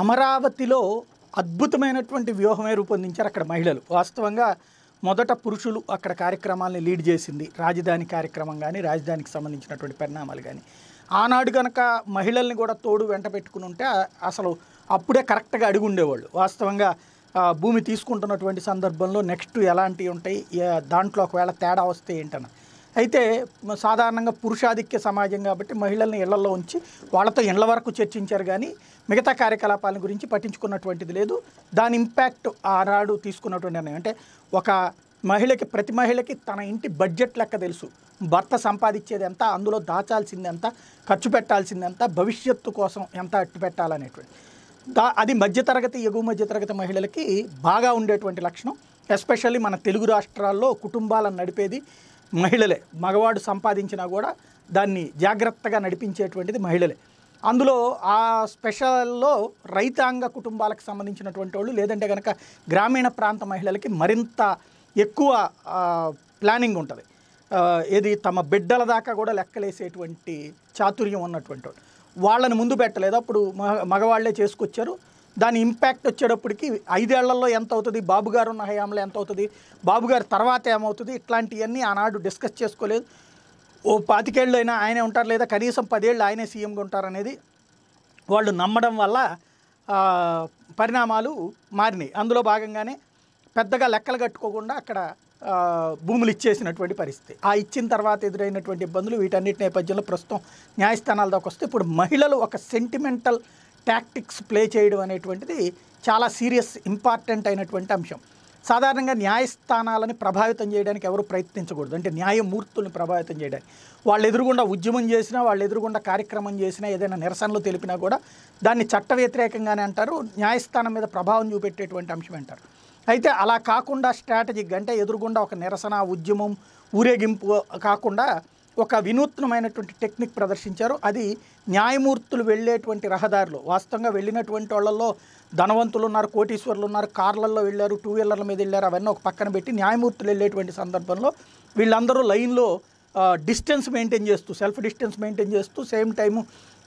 అమరావతిలో అద్భుతమైనటువంటి వ్యూహమే రూపొందించారు అక్కడ మహిళలు వాస్తవంగా మొదట పురుషులు అక్కడ కార్యక్రమాలని లీడ్ చేసింది రాజధాని కార్యక్రమం కానీ రాజధానికి సంబంధించినటువంటి పరిణామాలు కానీ ఆనాడు కనుక మహిళల్ని కూడా తోడు వెంట పెట్టుకుని ఉంటే అసలు అప్పుడే కరెక్ట్గా అడిగి ఉండేవాళ్ళు వాస్తవంగా భూమి తీసుకుంటున్నటువంటి సందర్భంలో నెక్స్ట్ ఎలాంటివి ఉంటాయి దాంట్లో ఒకవేళ తేడా వస్తే ఏంటన్నా అయితే సాధారణంగా పురుషాధిక్య సమాజం కాబట్టి మహిళల్ని ఇళ్లలో ఉంచి వాళ్ళతో ఇళ్ల వరకు చర్చించారు కానీ మిగతా కార్యకలాపాల గురించి పట్టించుకున్నటువంటిది లేదు దాని ఇంపాక్ట్ ఆనాడు తీసుకున్నటువంటి నిర్ణయం అంటే ఒక మహిళకి ప్రతి మహిళకి తన ఇంటి బడ్జెట్ లెక్క తెలుసు భర్త సంపాదించేది ఎంత అందులో దాచాల్సింది ఎంత ఖర్చు పెట్టాల్సింది ఎంత భవిష్యత్తు కోసం ఎంత అట్టు పెట్టాలనేటువంటి దా అది మధ్యతరగతి ఎగువ మధ్యతరగతి మహిళలకి బాగా ఉండేటువంటి లక్షణం ఎస్పెషల్లీ మన తెలుగు రాష్ట్రాల్లో కుటుంబాలను నడిపేది మహిళలే మగవాడు సంపాదించినా కూడా దాన్ని జాగ్రత్తగా నడిపించేటువంటిది మహిళలే అందులో ఆ స్పెషల్లో రైతాంగ కుటుంబాలకు సంబంధించినటువంటి వాళ్ళు లేదంటే కనుక గ్రామీణ ప్రాంత మహిళలకి మరింత ఎక్కువ ప్లానింగ్ ఉంటుంది ఏది తమ బిడ్డల దాకా కూడా లెక్కలేసేటువంటి చాతుర్యం ఉన్నటువంటి వాళ్ళు వాళ్ళని ముందు పెట్టలేదు అప్పుడు మగవాళ్లే చేసుకొచ్చారు దాని ఇంపాక్ట్ వచ్చేటప్పటికి ఐదేళ్లలో ఎంత అవుతుంది బాబుగారు ఉన్న హయాంలో ఎంత అవుతుంది బాబుగారు తర్వాత ఏమవుతుంది ఇట్లాంటివన్నీ ఆనాడు డిస్కస్ చేసుకోలేదు ఓ పాతికేళ్ళు అయినా ఆయనే ఉంటారు లేదా కనీసం పదేళ్ళు ఆయనే సీఎంగా ఉంటారనేది వాళ్ళు నమ్మడం వల్ల పరిణామాలు మారినాయి అందులో భాగంగానే పెద్దగా లెక్కలు కట్టుకోకుండా అక్కడ భూములు ఇచ్చేసినటువంటి పరిస్థితి ఆ ఇచ్చిన తర్వాత ఎదురైనటువంటి ఇబ్బందులు వీటన్నిటి నేపథ్యంలో ప్రస్తుతం న్యాయస్థానాల దాకా వస్తే ఇప్పుడు మహిళలు ఒక సెంటిమెంటల్ టాక్టిక్స్ ప్లే చేయడం అనేటువంటిది చాలా సీరియస్ ఇంపార్టెంట్ అయినటువంటి అంశం సాధారణంగా న్యాయస్థానాలని ప్రభావితం చేయడానికి ఎవరు ప్రయత్నించకూడదు అంటే న్యాయమూర్తుల్ని ప్రభావితం చేయడానికి వాళ్ళు ఎదురుగుండా ఉద్యమం చేసినా వాళ్ళు ఎదురుగుండా కార్యక్రమం చేసినా ఏదైనా నిరసనలు తెలిపినా కూడా దాన్ని చట్ట వ్యతిరేకంగానే అంటారు న్యాయస్థానం మీద ప్రభావం చూపెట్టేటువంటి అంశం అంటారు అయితే అలా కాకుండా స్ట్రాటజిక్ అంటే ఎదురుగుండా ఒక నిరసన ఉద్యమం ఊరేగింపు కాకుండా ఒక వినూత్నమైనటువంటి టెక్నిక్ ప్రదర్శించారు అది న్యాయమూర్తులు వెళ్ళేటువంటి రహదారులు వాస్తవంగా వెళ్ళినటువంటి వాళ్ళల్లో ధనవంతులు ఉన్నారు కోటీశ్వర్లు ఉన్నారు కార్లల్లో వెళ్ళారు టూ వీలర్ల మీద వెళ్ళారు అవన్నీ ఒక పక్కన పెట్టి న్యాయమూర్తులు వెళ్ళేటువంటి సందర్భంలో వీళ్ళందరూ లైన్లో డిస్టెన్స్ మెయింటైన్ చేస్తూ సెల్ఫ్ డిస్టెన్స్ మెయింటైన్ చేస్తూ సేమ్ టైము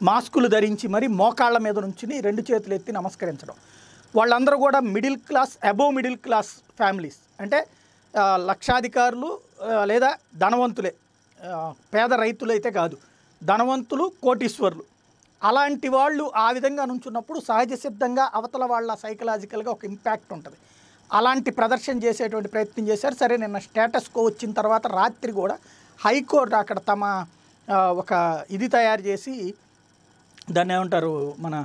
మాస్కులు ధరించి మరి మోకాళ్ళ మీద నుంచుని రెండు చేతులు ఎత్తి నమస్కరించడం వాళ్ళందరూ కూడా middle class above middle class families అంటే లక్షాధికారులు లేదా ధనవంతులే పేద రైతులైతే కాదు ధనవంతులు కోటీశ్వర్లు అలాంటి వాళ్ళు ఆ విధంగా నుంచున్నప్పుడు సహజ సిద్ధంగా అవతల వాళ్ళ సైకలాజికల్గా ఒక ఇంపాక్ట్ ఉంటుంది అలాంటి ప్రదర్శన చేసేటువంటి ప్రయత్నం చేశారు సరే నిన్న స్టేటస్ కో వచ్చిన తర్వాత రాత్రి కూడా హైకోర్టు అక్కడ తమ ఒక ఇది తయారు చేసి దాన్ని ఏమంటారు మన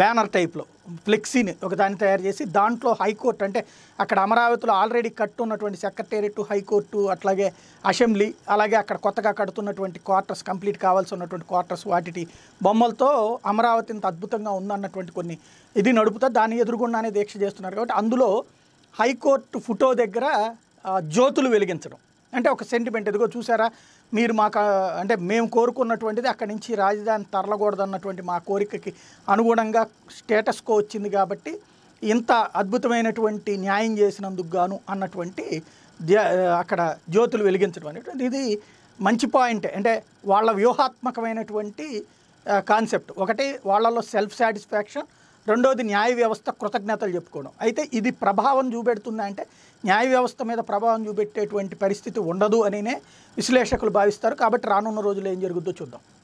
బ్యానర్ టైప్లో ఫ్లెక్సీని ఒకదాన్ని తయారు చేసి దాంట్లో హైకోర్టు అంటే అక్కడ అమరావతిలో ఆల్రెడీ కట్టున్నటువంటి సెక్రటేరియట్ హైకోర్టు అట్లాగే అసెంబ్లీ అలాగే అక్కడ కొత్తగా కడుతున్నటువంటి క్వార్టర్స్ కంప్లీట్ కావాల్సి ఉన్నటువంటి క్వార్టర్స్ వాటిటి బొమ్మలతో అమరావతి ఇంత అద్భుతంగా ఉందన్నటువంటి కొన్ని ఇది నడుపుతా దాన్ని ఎదురుగుండానే దీక్ష చేస్తున్నారు కాబట్టి అందులో హైకోర్టు ఫోటో దగ్గర జ్యోతులు వెలిగించడం అంటే ఒక సెంటిమెంట్ ఎదుగో చూసారా మీరు మాకు అంటే మేము కోరుకున్నటువంటిది అక్కడి నుంచి రాజధాని తరలకూడదన్నటువంటి మా కోరికకి అనుగుణంగా స్టేటస్ కో వచ్చింది కాబట్టి ఇంత అద్భుతమైనటువంటి న్యాయం చేసినందుకు గాను అన్నటువంటి అక్కడ జ్యోతులు వెలిగించడం అనేటువంటి ఇది మంచి పాయింట్ అంటే వాళ్ళ వ్యూహాత్మకమైనటువంటి కాన్సెప్ట్ ఒకటి వాళ్ళలో సెల్ఫ్ సాటిస్ఫాక్షన్ రెండోది న్యాయ వ్యవస్థ కృతజ్ఞతలు చెప్పుకోవడం అయితే ఇది ప్రభావం చూపెడుతుందా అంటే న్యాయ వ్యవస్థ మీద ప్రభావం చూపెట్టేటువంటి పరిస్థితి ఉండదు అనే విశ్లేషకులు భావిస్తారు కాబట్టి రానున్న రోజుల్లో ఏం జరుగుద్దో చూద్దాం